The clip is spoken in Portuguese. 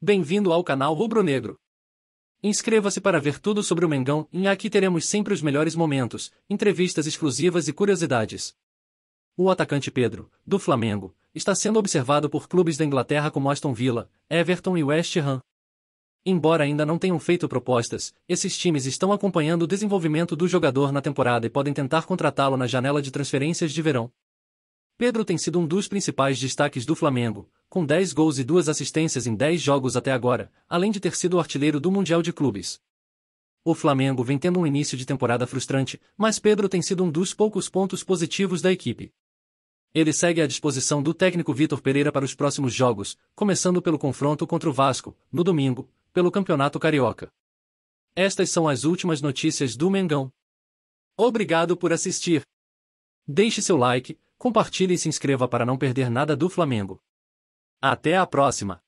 Bem-vindo ao canal Rubro Negro. Inscreva-se para ver tudo sobre o Mengão e aqui teremos sempre os melhores momentos, entrevistas exclusivas e curiosidades. O atacante Pedro, do Flamengo, está sendo observado por clubes da Inglaterra como Aston Villa, Everton e West Ham. Embora ainda não tenham feito propostas, esses times estão acompanhando o desenvolvimento do jogador na temporada e podem tentar contratá-lo na janela de transferências de verão. Pedro tem sido um dos principais destaques do Flamengo, com 10 gols e 2 assistências em 10 jogos até agora, além de ter sido o artilheiro do Mundial de Clubes. O Flamengo vem tendo um início de temporada frustrante, mas Pedro tem sido um dos poucos pontos positivos da equipe. Ele segue à disposição do técnico Vitor Pereira para os próximos jogos, começando pelo confronto contra o Vasco, no domingo, pelo Campeonato Carioca. Estas são as últimas notícias do Mengão. Obrigado por assistir. Deixe seu like, compartilhe e se inscreva para não perder nada do Flamengo. Até a próxima!